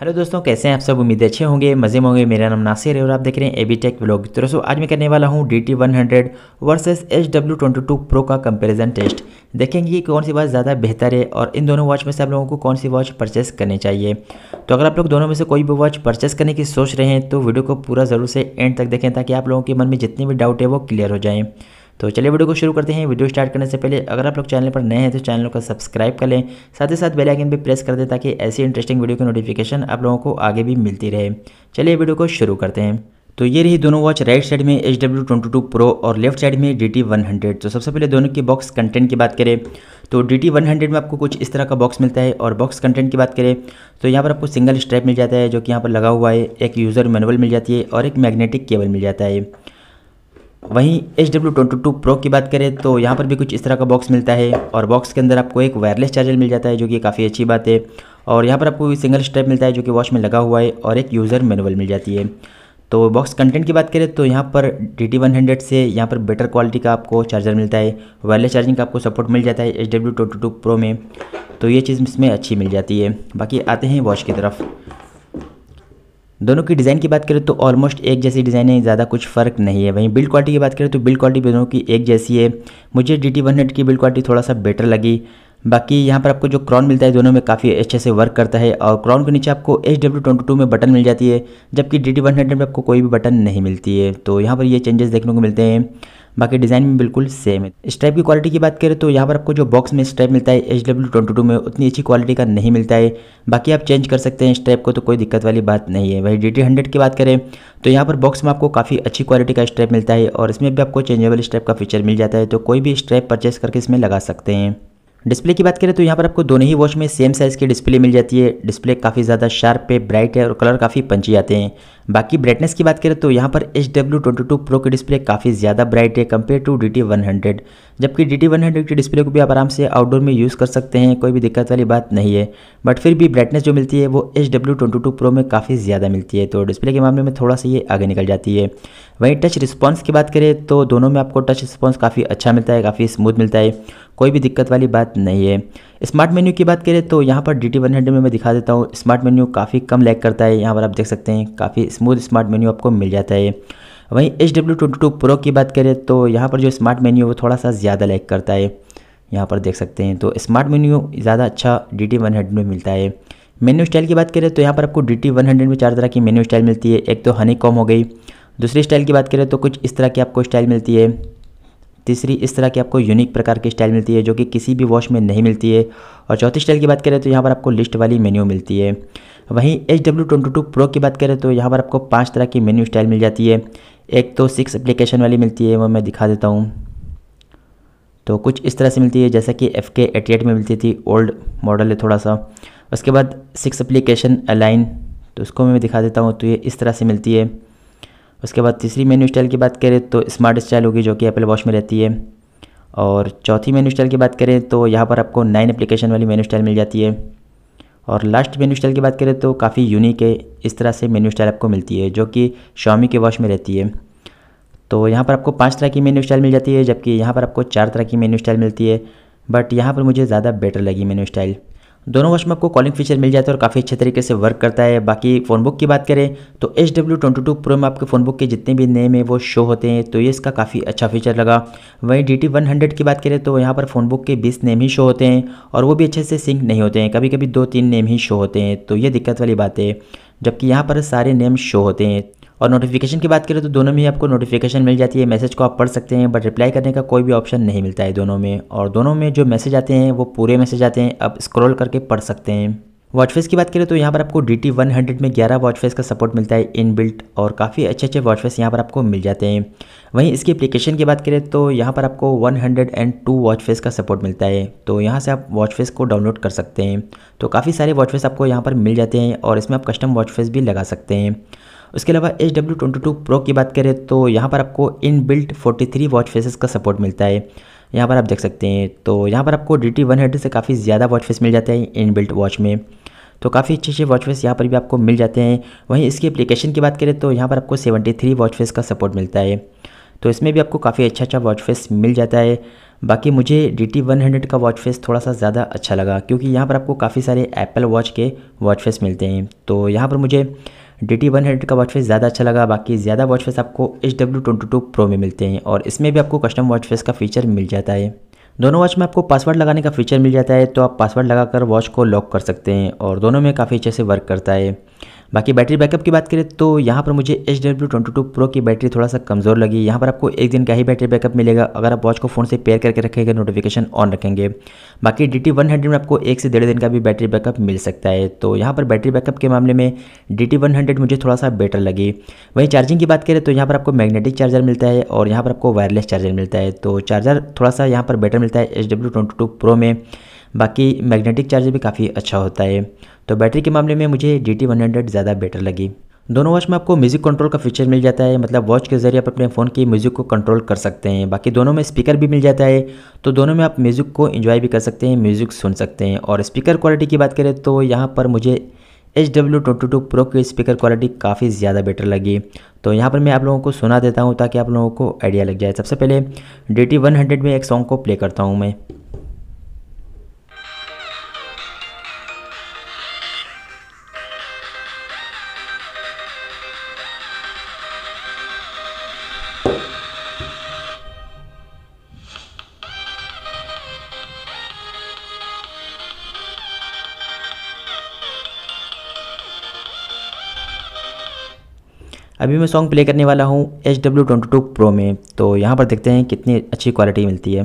hello दोस्तों कैसे हैं आप सब उम्मीद अच्छे होंगे मजे में होंगे मेरा नाम नासिर है और आप देख रहे हैं बी टेक ब्लॉग तो दोस्तों आज मैं करने वाला हूं D T one hundred versus H W twenty two pro का कंपैरिजन टेस्ट देखेंगे कि कौन सी वॉच ज़्यादा बेहतर है और इन दोनों वॉच में से आप लोगों को कौन सी वॉच परचेस करनी चाहिए तो अगर आप लोग दोनों में से कोई भी वॉच परचेस करने की सोच रहे हैं तो वीडियो को पूरा ज़रूर से एंड तक देखें ताकि आप लोगों के मन में जितने भी डाउट है वो क्लियर हो जाएँ तो चलिए वीडियो को शुरू करते हैं वीडियो स्टार्ट करने से पहले अगर आप लोग चैनल पर नए हैं तो चैनल को सब्सक्राइब कर लें साथ ही साथ बेल आइकन पर प्रेस कर दें ताकि ऐसी इंटरेस्टिंग वीडियो की नोटिफिकेशन आप लोगों को आगे भी मिलती रहे चलिए वीडियो को शुरू करते हैं तो ये रही दोनों वॉच राइट साइड में H W twenty two pro और लेफ्ट साइड में डी टी वन हंड्रेड तो सबसे पहले दोनों के बॉक्स कंटेंट की बात करें तो डी टी वन हंड्रेड में आपको कुछ इस तरह का बॉक्स मिलता है और बॉक्स कंटेंट की बात करें तो यहाँ पर आपको सिंगल स्ट्रैप मिल जाता है जो कि यहाँ पर लगा हुआ है एक यूज़र मैनुअल मिल जाती है और एक मैग्नेटिक केबल मिल जाता है वहीं H W twenty two pro की बात करें तो यहाँ पर भी कुछ इस तरह का बॉक्स मिलता है और बॉक्स के अंदर आपको एक वायरलेस चार्जर मिल जाता है जो कि काफ़ी अच्छी बात है और यहाँ पर आपको सिंगल स्ट्रैप मिलता है जो कि वॉच में लगा हुआ है और एक यूज़र मैनुअल मिल जाती है तो बॉक्स कंटेंट की बात करें तो यहाँ पर डी टी वन हंड्रेड से यहाँ पर बेटर क्वालिटी का आपको चार्जर मिलता है वायरलेस चार्जिंग का आपको सपोर्ट मिल जाता है H W twenty two pro में तो ये चीज़ इसमें अच्छी मिल जाती है बाकी आते हैं वॉच की तरफ दोनों की डिज़ाइन की बात करें तो ऑलमोस्ट एक जैसी डिज़ाइन है ज़्यादा कुछ फ़र्क नहीं है वहीं बिल्ड क्वालिटी की बात करें तो बिल्ड क्वालिटी दोनों की एक जैसी है मुझे डी टी वन की बिल्ड क्वालिटी थोड़ा सा बेटर लगी बाकी यहाँ पर आपको जो क्रॉन मिलता है दोनों में काफ़ी अच्छे से वर्क करता है और क्रॉन के नीचे आपको एच डब्ल्यू ट्वेंटी टू में बटन मिल जाती है जबकि डी टी वन हंड्रेड में आपको कोई भी बटन नहीं मिलती है तो यहाँ पर ये चेंजेस देखने को मिलते हैं बाकी डिज़ाइन में बिल्कुल सेम है स्ट्रैप की क्वालिटी की बात करें तो यहाँ पर आपको जो बॉक्स में स्ट्रैप मिलता है एच डब्ल्यू ट्वेंटी टू में उतनी अच्छी क्वालिटी का नहीं मिलता है बाकी आप चेंज कर सकते हैं स्ट्रैप को तो कोई दिक्कत वाली बात नहीं है वही डी टी हंड्रेड की बात करें तो यहाँ पर बॉक्स में आपको काफ़ी अच्छी क्वालिटी का स्ट्रैप मिलता है और इसमें भी आपको चेंजेबल स्ट्रैप का फीचर मिल जाता है तो कोई भी स्ट्रैप परचेस करके इसमें लगा सकते हैं डिस्प्ले की बात करें तो यहाँ पर आपको दोनों ही वॉच में सेम साइज़ की डिस्प्ले मिल जाती है डिस्प्ले काफ़ी ज़्यादा शार्प है ब्राइट है और कलर काफ़ी पंची आते हैं बाकी ब्राइटनेस की बात करें तो यहाँ पर H W twenty two pro की डिस्प्ले काफ़ी ज़्यादा ब्राइट है compare to D T one hundred जबकि डी टी वन हंड्रेड की डिस्प्ले को भी आप आराम से आउटडोर में यूज़ कर सकते हैं कोई भी दिक्कत वाली बात नहीं है बट फिर भी ब्राइटनेस जो मिलती है वो H W twenty two pro में काफ़ी ज़्यादा मिलती है तो डिस्प्ले के मामले में थोड़ा सा ये आगे निकल जाती है वहीं टच रिस्पॉन्स की बात करें तो दोनों में आपको टच रिस्पॉन्स काफ़ी अच्छा मिलता है काफ़ी स्मूथ मिलता है कोई भी दिक्कत वाली बात नहीं है स्मार्ट मेन्यू की बात करें तो यहाँ पर डी टी वन हंड्रेड में मैं दिखा देता हूँ स्मार्ट मेन्यू काफ़ी कम लैग करता है यहाँ पर आप देख सकते हैं काफ़ी स्मूथ स्मार्ट मेन्यू आपको मिल जाता है वहीं H W twenty two pro की बात करें तो यहाँ पर जो स्मार्ट मेन्यू है वो थोड़ा सा ज़्यादा लैग करता है यहाँ पर देख सकते हैं तो स्मार्ट मेन्यू ज़्यादा अच्छा डी टी वन हंड्रेड में मिलता है मेन्यू स्टाइल की बात करें तो यहाँ पर आपको डी टी वन हंड्रेड में चार तरह की मेन्यू स्टाइल मिलती है एक तो हनी कॉम हो गई दूसरी स्टाइल की बात करें तो कुछ इस तरह की आपको स्टाइल मिलती है तीसरी इस तरह की आपको यूनिक प्रकार की स्टाइल मिलती है जो कि किसी भी वॉश में नहीं मिलती है और चौथी स्टाइल की बात करें तो यहाँ पर आपको लिस्ट वाली मेन्यू मिलती है वहीं H W twenty two pro की बात करें तो यहाँ पर आपको पाँच तरह की मेन्यू स्टाइल मिल जाती है एक तो सिक्स अप्लीकेशन वाली मिलती है वो मैं दिखा देता हूँ तो कुछ इस तरह से मिलती है जैसा कि एफ के एटी एट में मिलती थी ओल्ड मॉडल है थोड़ा सा उसके बाद सिक्स अप्लीकेशन अलाइन तो उसको मैं दिखा देता हूँ तो ये इस तरह से मिलती है उसके बाद तीसरी मेन्यू स्टाइल की बात करें तो स्मार्ट स्टाइल होगी जो कि एप्पल वॉच में रहती है और चौथी मेन्यू स्टाइल की बात करें तो यहाँ पर आपको नाइन एप्लीकेशन वाली मेन्यू स्टाइल मिल जाती है और लास्ट मेन्यू स्टाइल की बात करें तो काफ़ी यूनिक है इस तरह से मेन्यू स्टाइल आपको मिलती है जो कि शॉमी के वॉच में रहती है तो यहाँ पर आपको पाँच तरह की मेन्यू स्टाइल मिल जाती है जबकि यहाँ पर आपको चार तरह की मेन्यू स्टाइल मिलती है बट यहाँ पर मुझे ज़्यादा बेटर लगी मेन्यू स्टाइल दोनों वॉच में आपको कॉलिंग फीचर मिल जाता है और काफ़ी अच्छे तरीके से वर्क करता है बाकी फ़ोन बुक की बात करें तो H W twenty two pro में आपके फ़ोन बुक के जितने भी नेम है वो शो होते हैं तो ये इसका काफ़ी अच्छा फीचर लगा वहीं डी टी वन हंड्रेड की बात करें तो यहाँ पर फ़ोन बुक के बीस नेम ही शो होते हैं और वो भी अच्छे से सिंक नहीं होते हैं कभी कभी दो तीन नेम ही शो होते हैं तो ये दिक्कत वाली बात है जबकि यहाँ पर सारे नेम शो होते हैं और नोटिफिकेशन की बात करें तो दोनों में ही आपको नोटिफिकेशन मिल जाती है मैसेज को आप पढ़ सकते हैं बट रिप्लाई करने का कोई भी ऑप्शन नहीं मिलता है दोनों में और दोनों में जो मैसेज आते हैं वो पूरे मैसेज आते हैं आप स्क्रॉल करके पढ़ सकते हैं वॉचफेस की बात करें तो यहाँ पर आपको डी टी वन हंड्रेड में ग्यारह फेस का सपोर्ट मिलता है इन बिल्ट और काफ़ी अच्छे अच्छे वॉचफेस यहाँ पर आपको मिल जाते हैं वहीं इसकी एप्लीकेशन की बात करें तो यहाँ पर आपको one hundred and two face का सपोर्ट मिलता है तो यहाँ से आप वॉच फेस को डाउनलोड कर सकते हैं तो काफ़ी सारे वॉचफेस आपको यहाँ पर मिल जाते हैं और इसमें आप कस्टम वॉच फेस भी लगा सकते हैं उसके अलावा H W twenty two pro की बात करें तो यहाँ पर आपको in built forty three watch faces का सपोर्ट मिलता है यहाँ पर आप देख सकते हैं तो यहाँ पर आपको डी टी वन हंड्रेड से काफ़ी ज़्यादा वॉच फेस मिल जाते हैं इन बिल्ट वॉच में तो काफ़ी अच्छे अच्छे वॉच फेस यहाँ पर भी आपको मिल जाते हैं वहीं इसकी एप्लीकेशन की बात करें तो यहाँ पर आपको सेवेंटी थ्री वॉच फेस का सपोर्ट मिलता है तो इसमें भी आपको काफ़ी अच्छा अच्छा वॉच फेस मिल जाता है बाकी मुझे डी टी वन हंड्रेड का वॉच फेस थोड़ा सा ज़्यादा अच्छा लगा क्योंकि यहाँ पर आपको काफ़ी सारे एप्पल वॉच के वॉच फेस मिलते हैं तो यहाँ पर मुझे डी टी वन हंड्रेड का वॉच फेस ज़्यादा अच्छा लगा बाकी ज़्यादा वॉच फेस आपको H W twenty two pro में मिलते हैं और इसमें भी आपको कस्टम वॉच फेस का फीचर मिल जाता है दोनों वॉच में आपको पासवर्ड लगाने का फीचर मिल जाता है तो आप पासवर्ड लगाकर वॉच को लॉक कर सकते हैं और दोनों में काफ़ी अच्छे से वर्क करता है बाकी बैटरी बैकअप की बात करें तो यहाँ पर मुझे H W twenty two pro की बैटरी थोड़ा सा कमज़ोर लगी यहाँ पर आपको एक दिन का ही बैटरी बैकअप मिलेगा अगर आप वॉच को फ़ोन से पेयर करके रखेंगे नोटिफिकेशन ऑन रखेंगे बाकी डी टी वन हंड्रेड में आपको एक से डेढ़ दिन का भी बैटरी बैकअप मिल सकता है तो यहाँ पर बैटरी बैकअप के मामले में डी टी वन हंड्रेड मुझे थोड़ा सा बेटर लगी वहीं चार्जिंग की बात करें तो यहाँ पर आपको मैग्नेटिक चार्जर मिलता है और यहाँ पर आपको वायरलेस चार्जर मिलता है तो चार्जर थोड़ा सा यहाँ पर बेटर मिलता है H W twenty two pro में बाकी मैग्नेटिक चार्ज भी काफ़ी अच्छा होता है तो बैटरी के मामले में मुझे डी टी ज़्यादा बेटर लगी दोनों वॉच में आपको म्यूज़िक कंट्रोल का फीचर मिल जाता है मतलब वॉच के ज़रिए आप अपने फ़ोन की म्यूज़िक को कंट्रोल कर सकते हैं बाकी दोनों में स्पीकर भी मिल जाता है तो दोनों में आप म्यूज़िक को एंजॉय भी कर सकते हैं म्यूज़िक सुन सकते हैं और स्पीकर क्वालिटी की बात करें तो यहाँ पर मुझे H W twenty two pro की स्पीकर क्वालिटी काफ़ी ज़्यादा बेटर लगी तो यहाँ पर मैं आप लोगों को सुना देता हूँ ताकि आप लोगों को आइडिया लग जाए सबसे पहले डी टी वन हंड्रेड में एक सॉन्ग को प्ले करता हूँ मैं अभी मैं सॉन्ग प्ले करने वाला हूँ H W twenty two pro में तो यहाँ पर देखते हैं कितनी अच्छी क्वालिटी मिलती है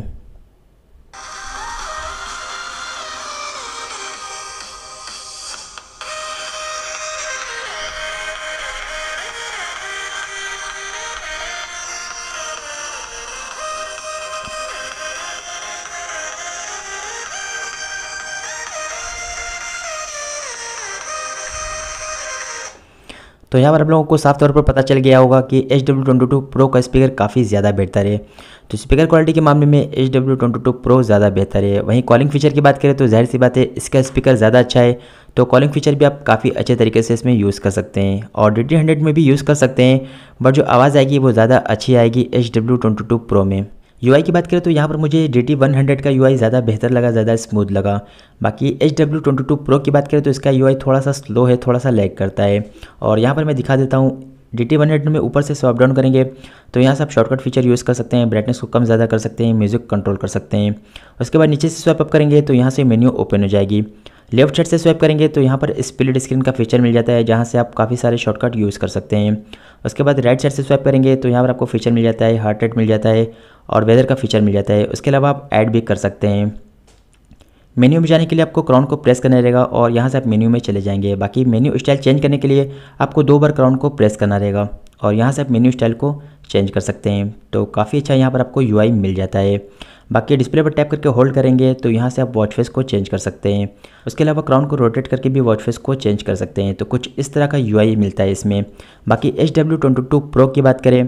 तो यहाँ पर आप लोगों को साफ तौर पर पता चल गया होगा कि H W twenty two pro का स्पीकर काफ़ी ज़्यादा बेहतर है तो स्पीकर क्वालिटी के मामले में H W twenty two pro ज़्यादा बेहतर है वहीं कॉलिंग फीचर की बात करें तो जाहिर सी बात है इसका स्पीकर ज़्यादा अच्छा है तो कॉलिंग फीचर भी आप काफ़ी अच्छे तरीके से इसमें यूज़ कर सकते हैं और डी टी हंड्रेड में भी यूज़ कर सकते हैं बट जो आवाज़ आएगी वो ज़्यादा अच्छी आएगी H W twenty two pro में यू की बात करें तो यहाँ पर मुझे डी टी वन हंड्रेड का यू ज़्यादा बेहतर लगा ज़्यादा स्मूथ लगा बाकी H W twenty two pro की बात करें तो इसका यू थोड़ा सा स्लो है थोड़ा सा लैग करता है और यहाँ पर मैं दिखा देता हूँ डी टी वन हंड्रेड में ऊपर से स्वाप डाउन करेंगे तो यहाँ से आप शॉर्टकट फीचर यूज़ कर सकते हैं ब्राइटनेस को कम ज़्यादा कर सकते हैं म्यूज़िक कंट्रोल कर सकते हैं उसके बाद नीचे से स्वैप अप करेंगे तो यहाँ से मेन्यू ओपन हो जाएगी लेफ्ट साइड से स्वैप करेंगे तो यहाँ पर स्प्लिट स्क्रीन का फीचर मिल जाता है जहाँ से आप काफ़ी सारे शॉर्टकट यूज़ कर सकते हैं उसके बाद राइट साइड से स्वैप करेंगे तो यहाँ पर आपको फीचर मिल जाता है हार्ट रेट मिल जाता है और वेदर का फीचर मिल जाता है उसके अलावा आप ऐड भी कर सकते हैं मेन्यू में जाने के लिए आपको क्राउन को प्रेस करना रहेगा और यहाँ से आप मेन्यू में चले जाएंगे बाकी मेन्यू स्टाइल चेंज करने के लिए आपको दो बार क्राउन को प्रेस करना रहेगा और यहाँ से आप मेन्यू स्टाइल को चेंज कर सकते हैं तो काफ़ी अच्छा यहाँ पर आपको यू मिल जाता है बाकी डिस्प्ले पर टैप करके होल्ड करेंगे तो यहाँ से आप वॉच फेस को चेंज कर सकते हैं उसके अलावा क्राउन को रोटेट करके भी वॉच फेस को चेंज कर सकते हैं तो कुछ इस तरह का यू मिलता है इसमें बाकी एच डब्ल्यू प्रो की बात करें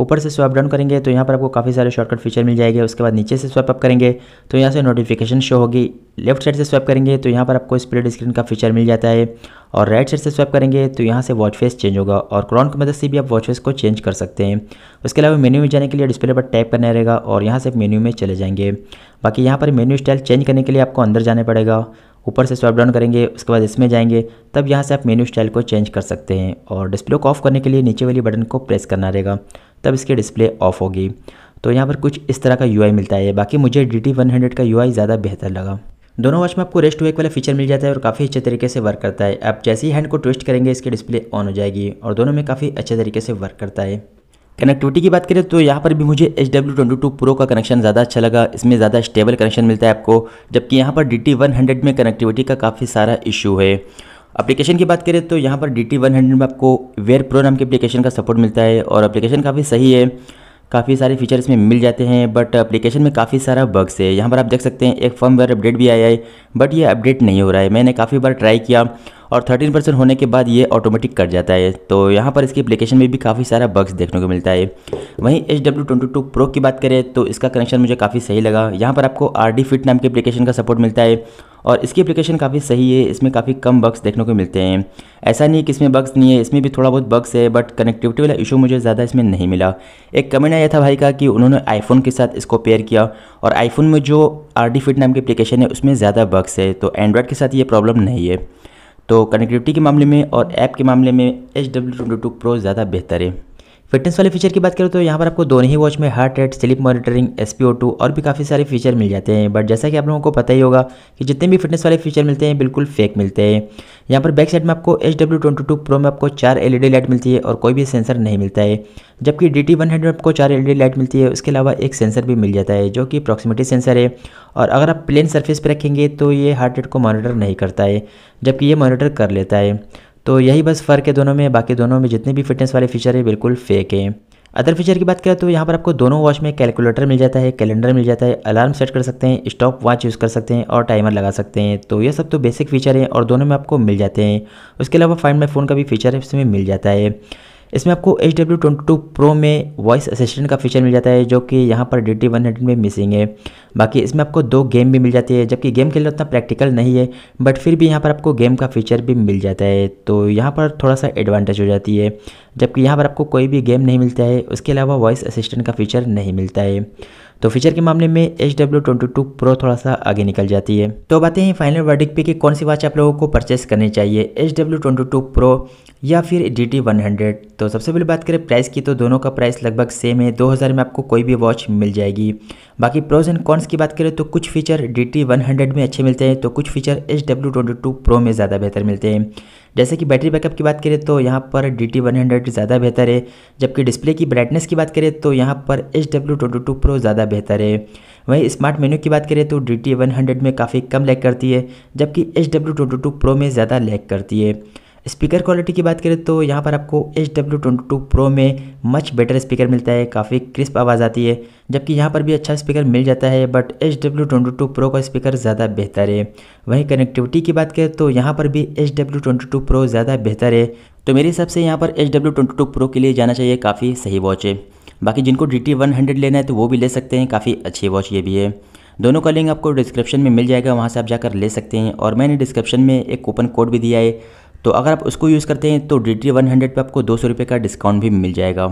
ऊपर से स्वैप डाउन करेंगे तो यहाँ पर आपको काफ़ी सारे शॉर्टकट फीचर मिल जाएंगे उसके बाद नीचे से स्वैप अप करेंगे तो यहाँ से नोटिफिकेशन शो होगी लेफ्ट साइड से स्वैप करेंगे तो यहाँ पर आपको स्प्लिट स्क्रीन का फीचर मिल जाता है और राइट साइड से स्वैप करेंगे तो यहाँ से वॉच फेस चेंज होगा और क्रॉन की मदद से भी आप वॉच फेस को चेंज कर सकते हैं उसके अलावा मेन्यू में जाने के लिए डिस्प्ले पर टैप करना रहेगा और यहाँ से मेन्यू में चले जाएंगे बाकी यहाँ पर मेन्यू स्टाइल चेंज करने के लिए आपको अंदर जाना पड़ेगा ऊपर से स्वैप डाउन करेंगे उसके बाद इसमें जाएंगे तब यहाँ से आप मेन्यू स्टाइल को चेंज कर सकते हैं और डिस्प्ले को ऑफ करने के लिए नीचे वाली बटन को प्रेस करना रहेगा तब इसकी डिस्प्ले ऑफ होगी तो यहाँ पर कुछ इस तरह का यू मिलता है बाकी मुझे डी टी का यू ज़्यादा बेहतर लगा दोनों वॉच में आपको रेस्ट वेक वाला फीचर मिल जाता है और काफ़ी अच्छे तरीके से वर्क करता है आप जैसे ही हैंड को ट्विस्ट करेंगे इसकी डिस्प्ले ऑन हो जाएगी और दोनों में काफ़ी अच्छे तरीके से वर्क करता है कनेक्टिविटी की बात करें तो यहाँ पर भी मुझे H W twenty two pro का कनेक्शन ज़्यादा अच्छा लगा इसमें ज़्यादा स्टेबल कनेक्शन मिलता है आपको जबकि यहाँ पर डी टी वन हंड्रेड में कनेक्टिविटी का काफ़ी सारा इशू है एप्लीकेशन की बात करें तो यहाँ पर डी टी वन हंड्रेड में आपको वेयर प्रो नाम के एप्लीकेशन का सपोर्ट मिलता है और एप्लीकेशन काफ़ी सही है काफ़ी सारे फीचर इसमें मिल जाते हैं बट एप्लीकेशन में काफ़ी सारा बग्स है यहाँ पर आप देख सकते हैं एक फर्मवेयर अपडेट भी आया है बट ये अपडेट नहीं हो रहा है मैंने काफ़ी बार ट्राई किया और थर्टीन परसेंट होने के बाद ये ऑटोमेटिक कट जाता है तो यहाँ पर इसकी एप्लीकेशन में भी काफ़ी सारा बग्स देखने को मिलता है वहीं H W twenty two pro की बात करें तो इसका कनेक्शन मुझे काफ़ी सही लगा यहाँ पर आपको आर डी फिट नाम के एप्लीकेशन का सपोर्ट मिलता है और इसकी एप्लीकेशन काफ़ी सही है इसमें काफ़ी कम बग्स देखने को मिलते हैं ऐसा नहीं कि इसमें बग्स नहीं है इसमें भी थोड़ा बहुत बग्स है बट कनेक्टिविटी वाला इशू मुझे ज़्यादा इसमें नहीं मिला एक कमेंट आया था भाई का कि उन्होंने आईफोन के साथ इसको पेयर किया और आईफोन में जो आर डी फिट नाम की एप्लीकेशन है उसमें ज़्यादा बग्स है तो एंड्रॉयड के साथ ये प्रॉब्लम नहीं है तो कनेक्टिविटी के मामले में और ऐप के मामले में H W twenty two pro ज़्यादा बेहतर है फिटनेस वाले फीचर की बात करें तो यहाँ पर आपको दोनों ही वॉच में हार्ट रेट स्लिप मॉनिटरिंग एस और भी काफ़ी सारे फीचर मिल जाते हैं बट जैसा कि आप लोगों को पता ही होगा कि जितने भी फिटनेस वाले फीचर मिलते हैं बिल्कुल फेक मिलते हैं यहाँ पर बैक साइड में आपको एच डब्ल्यू प्रो में आपको चार एल लाइट e मिलती है और कोई भी सेंसर नहीं मिलता है जबकि डी टी में आपको चार एल लाइट e मिलती है उसके अलावा एक सेंसर भी मिल जाता है जो कि अप्रॉक्सीमेटी सेंसर है और अगर आप प्लेन सर्फेस पर रखेंगे तो ये हार्ट रेट को मॉनिटर नहीं करता है जबकि ये मॉनिटर कर लेता है तो यही बस फ़र्क है दोनों में बाकी दोनों में जितने भी फिटनेस वाले फीचर है बिल्कुल फेक है अदर फीचर की बात करें तो यहाँ पर आपको दोनों वॉच में कैलकुलेटर मिल जाता है कैलेंडर मिल जाता है अलार्म सेट कर सकते हैं स्टॉप वॉच यूज़ कर सकते हैं और टाइमर लगा सकते हैं तो ये सब तो बेसिक फीचर हैं और दोनों में आपको मिल जाते हैं उसके अलावा फाइंड माई फ़ोन का भी फीचर है इसमें मिल जाता है इसमें आपको H W twenty two pro में वॉइस असिस्टेंट का फीचर मिल जाता है जो कि यहाँ पर डी टी वन हंड्रेड में मिसिंग है बाकी इसमें आपको दो गेम भी मिल जाती है जबकि गेम के लिए उतना प्रैक्टिकल नहीं है बट फिर भी यहाँ पर आपको गेम का फीचर भी मिल जाता है तो यहाँ पर थोड़ा सा एडवांटेज हो जाती है जबकि यहाँ पर आपको कोई भी गेम नहीं मिलता है उसके अलावा वॉइस असिस्टेंट का फीचर नहीं मिलता है तो फीचर के मामले में H W twenty two pro थोड़ा सा आगे निकल जाती है तो बातें हैं फाइनल वर्डिक पे कि कौन सी वॉच आप लोगों को परचेस करनी चाहिए H W twenty two pro या फिर डी टी वन हंड्रेड तो सबसे पहले बात करें प्राइस की तो दोनों का प्राइस लगभग सेम है दो हज़ार में आपको कोई भी वॉच मिल जाएगी बाकी प्रोज एंड कॉन्स की बात करें तो कुछ feature D T one hundred में अच्छे मिलते हैं तो कुछ feature H W twenty two pro में ज़्यादा बेहतर मिलते हैं जैसे कि बैटरी बैकअप की बात करें तो यहाँ पर डी टी वन हंड्रेड ज़्यादा बेहतर है जबकि डिस्प्ले की ब्राइटनेस की बात करें तो यहाँ पर H W twenty two pro ज़्यादा बेहतर है वहीं स्मार्ट मेन्यू की बात करें तो डी टी वन हंड्रेड में काफ़ी कम लैग करती है जबकि H W twenty two pro में ज़्यादा लैग करती है स्पीकर क्वालिटी की बात करें तो यहाँ पर आपको H W twenty two pro में मच बेटर स्पीकर मिलता है काफ़ी क्रिस्प आवाज़ आती है जबकि यहाँ पर भी अच्छा स्पीकर मिल जाता है but H W twenty two pro का स्पीकर ज़्यादा बेहतर है वहीं कनेक्टिविटी की बात करें तो यहाँ पर भी H W twenty two pro ज़्यादा बेहतर है तो मेरे हिसाब से यहाँ पर H W twenty two pro के लिए जाना चाहिए काफ़ी सही वॉच है बाकी जिनको डी टी वन हंड्रेड लेना है तो वो भी ले सकते हैं काफ़ी अच्छी वॉच ये भी है दोनों का लिंक आपको डिस्क्रिप्शन में मिल जाएगा वहाँ से आप जाकर ले सकते हैं और मैंने डिस्क्रिप्शन में एक कूपन कोड भी दिया है तो अगर आप उसको यूज़ करते हैं तो डी टी वन हंड्रेड पर आपको दो सौ रुपये का डिस्काउंट भी मिल जाएगा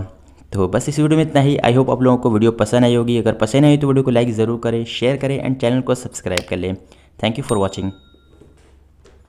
तो बस इस वीडियो में इतना ही आई होप आप लोगों को वीडियो पसंद आई होगी अगर पसंद आई तो वीडियो को लाइक ज़रूर करें शेयर करें एंड चैनल को सब्सक्राइब कर लें थैंक यू फॉर वॉचिंग